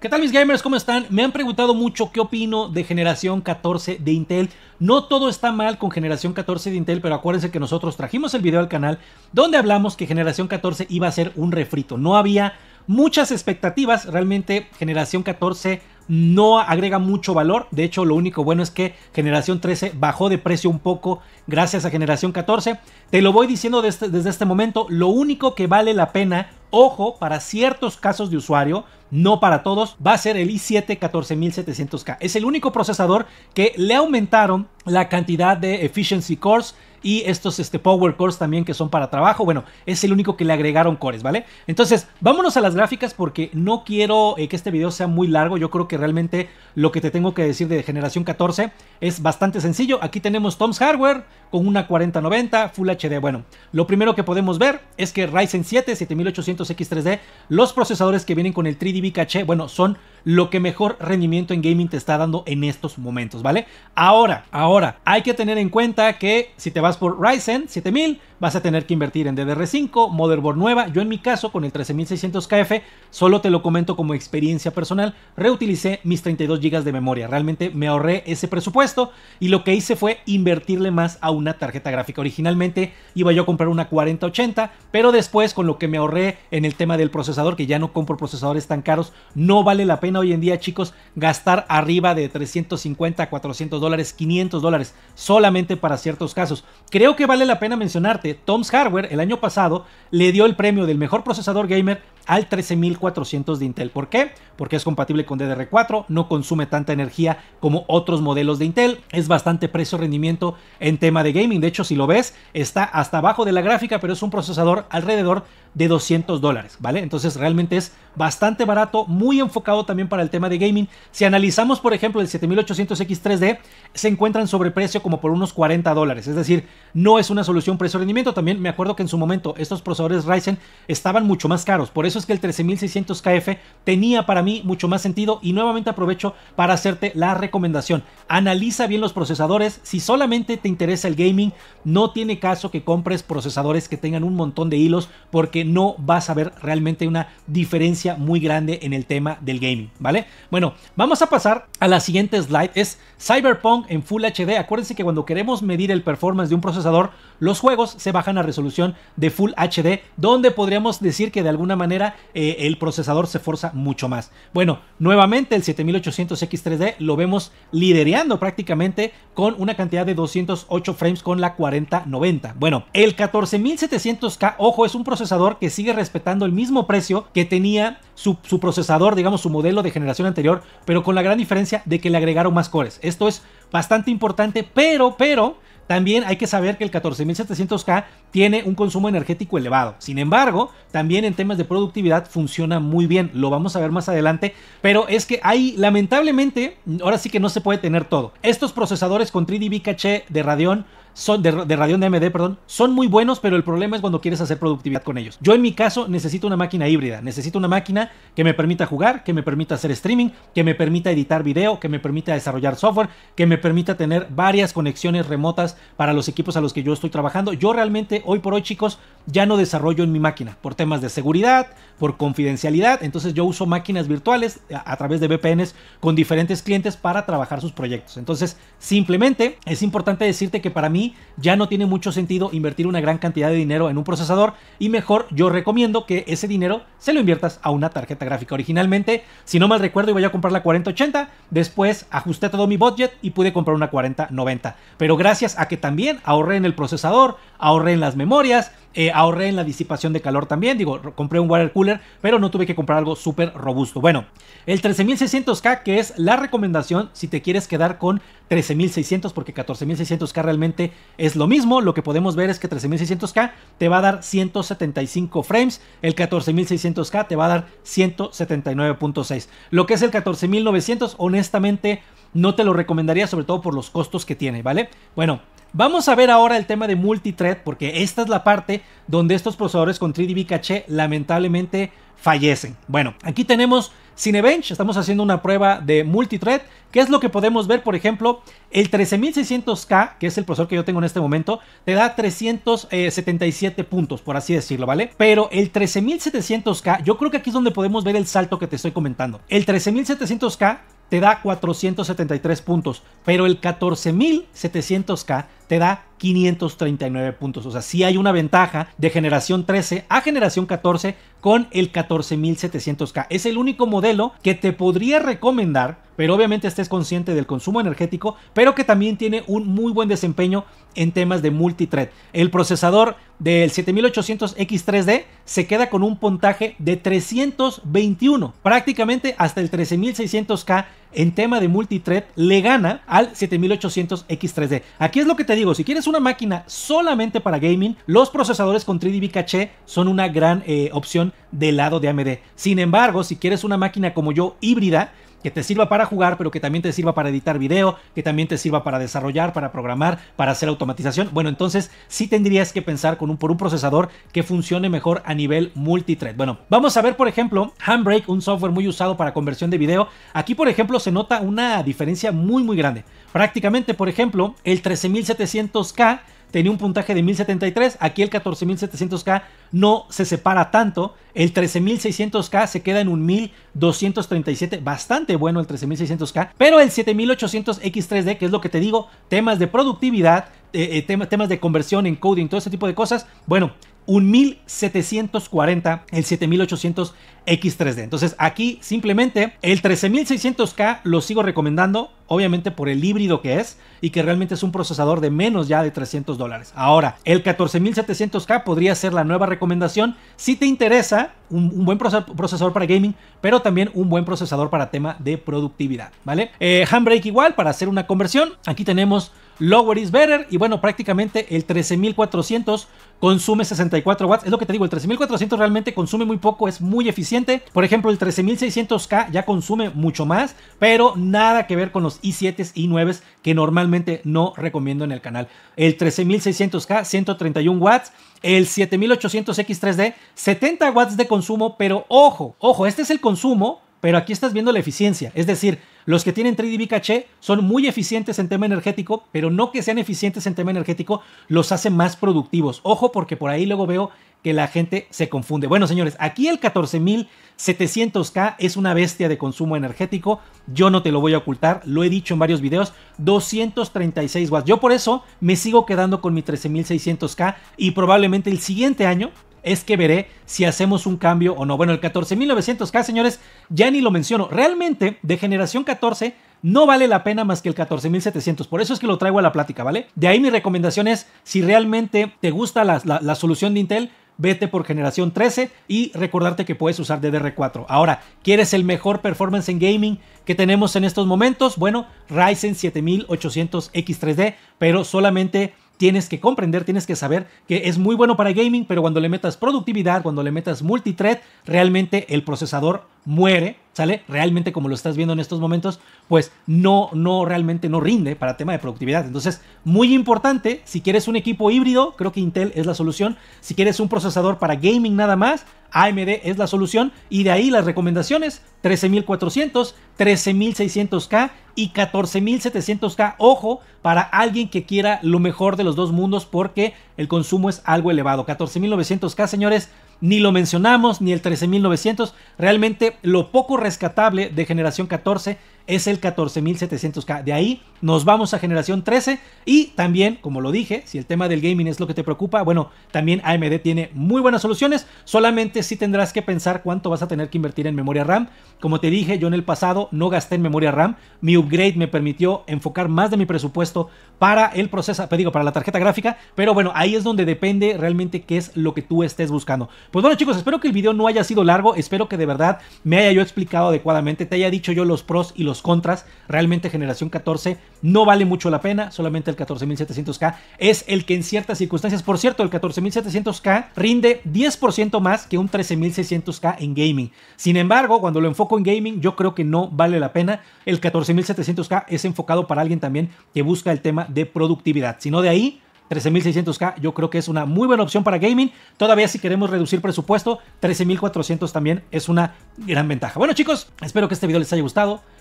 ¿Qué tal mis gamers? ¿Cómo están? Me han preguntado mucho qué opino de generación 14 de Intel. No todo está mal con generación 14 de Intel, pero acuérdense que nosotros trajimos el video al canal donde hablamos que generación 14 iba a ser un refrito. No había muchas expectativas, realmente generación 14 no agrega mucho valor. De hecho, lo único bueno es que generación 13 bajó de precio un poco gracias a generación 14. Te lo voy diciendo este, desde, este momento, lo único que vale la pena, ojo, para ciertos casos de usuario, no para todos, va a ser el i7 14700K. Es el único procesador que le aumentaron la cantidad de efficiency cores y estos este, Power Cores también que son para trabajo. Bueno, es el único que le agregaron cores, ¿vale? Entonces, vámonos a las gráficas porque no quiero eh, que este video sea muy largo. Yo creo que realmente lo que te tengo que decir de generación 14 es bastante sencillo. Aquí tenemos Tom's Hardware con una 4090 Full HD. Bueno, lo primero que podemos ver es que Ryzen 7 7800X3D, los procesadores que vienen con el 3 d caché, bueno, son lo que mejor rendimiento en gaming te está dando en estos momentos, ¿vale? Ahora, ahora, hay que tener en cuenta que si te vas por Ryzen 7000, vas a tener que invertir en DDR5, motherboard nueva. Yo en mi caso, con el 13600KF, solo te lo comento como experiencia personal, reutilicé mis 32 GB de memoria. Realmente me ahorré ese presupuesto y lo que hice fue invertirle más a una tarjeta gráfica. Originalmente iba yo a comprar una 4080, pero después con lo que me ahorré en el tema del procesador, que ya no compro procesadores tan caros, no vale la pena hoy en día, chicos, gastar arriba de 350 400 dólares, 500 dólares, solamente para ciertos casos. Creo que vale la pena mencionarte, Tom's Hardware el año pasado le dio el premio del mejor procesador gamer al 13400 de Intel. ¿Por qué? Porque es compatible con DDR4, no consume tanta energía como otros modelos de Intel, es bastante precio-rendimiento en tema de gaming. De hecho, si lo ves, está hasta abajo de la gráfica, pero es un procesador alrededor de 200 dólares, ¿vale? Entonces realmente es bastante barato, muy enfocado también para el tema de gaming. Si analizamos, por ejemplo, el 7800X3D, se encuentran sobre precio como por unos 40 dólares. Es decir, no es una solución precio-rendimiento. También me acuerdo que en su momento estos procesadores Ryzen estaban mucho más caros. Por eso que el 13600 KF tenía para mí mucho más sentido y nuevamente aprovecho para hacerte la recomendación. Analiza bien los procesadores. Si solamente te interesa el gaming, no tiene caso que compres procesadores que tengan un montón de hilos porque no vas a ver realmente una diferencia muy grande en el tema del gaming, ¿vale? Bueno, vamos a pasar a la siguiente slide es Cyberpunk en Full HD. Acuérdense que cuando queremos medir el performance de un procesador, los juegos se bajan a resolución de Full HD, donde podríamos decir que de alguna manera eh, el procesador se forza mucho más. Bueno, nuevamente el 7800X3D lo vemos lidereando prácticamente con una cantidad de 208 frames con la 4090. Bueno, el 14700K, ojo, es un procesador que sigue respetando el mismo precio que tenía su, procesador, digamos, su modelo de generación anterior, pero con la gran diferencia de que le agregaron más cores. Esto es bastante importante, pero, pero, también hay que saber que el 14700K tiene un consumo energético elevado. Sin embargo, también en temas de productividad funciona muy bien. Lo vamos a ver más adelante. Pero es que hay, lamentablemente, ahora sí que no se puede tener todo. Estos procesadores con 3DB caché de Radeon son de, de Radeon AMD, perdón, son muy buenos, pero el problema es cuando quieres hacer productividad con ellos. Yo en mi caso necesito una máquina híbrida, necesito una máquina que me permita jugar, que me permita hacer streaming, que me permita editar video, que me permita desarrollar software, que me permita tener varias conexiones remotas para los equipos a los que yo estoy trabajando. Yo realmente hoy por hoy, chicos, ya no desarrollo en mi máquina por temas de seguridad, por confidencialidad, entonces yo uso máquinas virtuales a, a través de VPNs con diferentes clientes para trabajar sus proyectos. Entonces, simplemente es importante decirte que para mí ya no tiene mucho sentido invertir una gran cantidad de dinero en un procesador y mejor yo recomiendo que ese dinero se lo inviertas a una tarjeta gráfica. Originalmente, si no mal recuerdo, iba a comprar la 4080, después ajusté todo mi budget y pude comprar una 4090. Pero gracias a que también ahorré en el procesador, ahorré en las memorias, eh, ahorré en la disipación de calor también, digo, compré un water cooler, pero no tuve que comprar algo súper robusto. Bueno, el 13600K, que es la recomendación si te quieres quedar con 13600, porque 14600K realmente es lo mismo. Lo que podemos ver es que 13600K te va a dar 175 frames, el 14600K te va a dar 179.6. Lo que es el 14900, honestamente, no te lo recomendaría, sobre todo por los costos que tiene, ¿vale? Bueno, Vamos a ver ahora el tema de multithread porque esta es la parte donde estos procesadores con 3DB caché lamentablemente fallecen. Bueno, aquí tenemos Cinebench, estamos haciendo una prueba de multithread. ¿Qué es lo que podemos ver? Por ejemplo, el 13600K, que es el procesador que yo tengo en este momento, te da 377 puntos, por así decirlo, ¿vale? Pero el 13700K, yo creo que aquí es donde podemos ver el salto que te estoy comentando. El 13700K te da 473 puntos, pero el 14700K te da 539 puntos. O sea, si hay una ventaja de generación 13 a generación 14 con el 14700K. Es el único modelo que te podría recomendar, pero obviamente estés consciente del consumo energético, pero que también tiene un muy buen desempeño en temas de multithread. El procesador del 7800X3D se queda con un puntaje de 321, prácticamente hasta el 13600K en tema de multithread le gana al 7800X3D. Aquí es lo que te digo, si quieres una máquina solamente para gaming, los procesadores con 3 d caché son una gran eh, opción del lado de AMD. Sin embargo, si quieres una máquina como yo híbrida, que te sirva para jugar, pero que también te sirva para editar video, que también te sirva para desarrollar, para programar, para hacer automatización. Bueno, entonces sí tendrías que pensar con un, por un procesador que funcione mejor a nivel multithread. Bueno, vamos a ver, por ejemplo, Handbrake, un software muy usado para conversión de video. Aquí, por ejemplo, se nota una diferencia muy, muy grande. Prácticamente, por ejemplo, el 13700K tenía un puntaje de 1073, aquí el 14700K no se separa tanto, el 13600K se queda en un 1237, bastante bueno el 13600K, pero el 7800X3D, que es lo que te digo, temas de productividad, eh, eh, temas de conversión encoding, todo ese tipo de cosas, bueno, un 1740, el 7800 X3D. Entonces aquí simplemente el 13600K lo sigo recomendando, obviamente por el híbrido que es y que realmente es un procesador de menos ya de 300 dólares. Ahora, el 14700K podría ser la nueva recomendación si te interesa un, buen procesador para gaming, pero también un buen procesador para tema de productividad, ¿vale? Eh, handbrake igual para hacer una conversión. Aquí tenemos Lower is better. Y bueno, prácticamente el 13400 consume 64 watts. Es lo que te digo, el 13400 realmente consume muy poco, es muy eficiente. Por ejemplo, el 13600K ya consume mucho más, pero nada que ver con los i7s, i9s que normalmente no recomiendo en el canal. El 13600K, 131 watts. El 7800X3D, 70 watts de consumo, pero ojo, ojo, este es el consumo pero aquí estás viendo la eficiencia. Es decir, los que tienen 3DB caché son muy eficientes en tema energético, pero no que sean eficientes en tema energético los hace más productivos. Ojo porque por ahí luego veo que la gente se confunde. Bueno, señores, aquí el 14700K es una bestia de consumo energético. Yo no te lo voy a ocultar, lo he dicho en varios videos, 236 watts. Yo por eso me sigo quedando con mi 13600K y probablemente el siguiente año es que veré si hacemos un cambio o no. Bueno, el 14.900K, señores, ya ni lo menciono. Realmente, de generación 14, no vale la pena más que el 14.700. Por eso es que lo traigo a la plática, ¿vale? De ahí mi recomendación es, si realmente te gusta la, solución de Intel, vete por generación 13 y recordarte que puedes usar DDR4. Ahora, ¿quieres el mejor performance en gaming que tenemos en estos momentos? Bueno, Ryzen 7800X3D, pero solamente tienes que comprender, tienes que saber que es muy bueno para gaming, pero cuando le metas productividad, cuando le metas multithread, realmente el procesador muere ¿sale? Realmente como lo estás viendo en estos momentos, pues no, no, realmente no rinde para tema de productividad. Entonces, muy importante, si quieres un equipo híbrido, creo que Intel es la solución. Si quieres un procesador para gaming nada más, AMD es la solución. Y de ahí las recomendaciones, 13400, 13600K y 14700K. Ojo, para alguien que quiera lo mejor de los dos mundos porque el consumo es algo elevado. 14900K, señores ni lo mencionamos, ni el 13900. Realmente lo poco rescatable de generación 14 es el 14700K. De ahí nos vamos a generación 13 y también, como lo dije, si el tema del gaming es lo que te preocupa, bueno, también AMD tiene muy buenas soluciones, solamente si tendrás que pensar cuánto vas a tener que invertir en memoria RAM. Como te dije, yo en el pasado no gasté en memoria RAM, mi upgrade me permitió enfocar más de mi presupuesto para el proceso, digo, para la tarjeta gráfica, pero bueno, ahí es donde depende realmente qué es lo que tú estés buscando. Pues bueno, chicos, espero que el video no haya sido largo, espero que de verdad me haya yo explicado adecuadamente, te haya dicho yo los pros y los contras, realmente generación 14 no vale mucho la pena, solamente el 14700K es el que en ciertas circunstancias, por cierto, el 14700K rinde 10% más que un 13600K en gaming. Sin embargo, cuando lo enfoco en gaming, yo creo que no vale la pena. El 14700K es enfocado para alguien también que busca el tema de productividad, sino de ahí 13600K yo creo que es una muy buena opción para gaming. Todavía si queremos reducir presupuesto, 13400 también es una gran ventaja. Bueno chicos, espero que este video les haya gustado.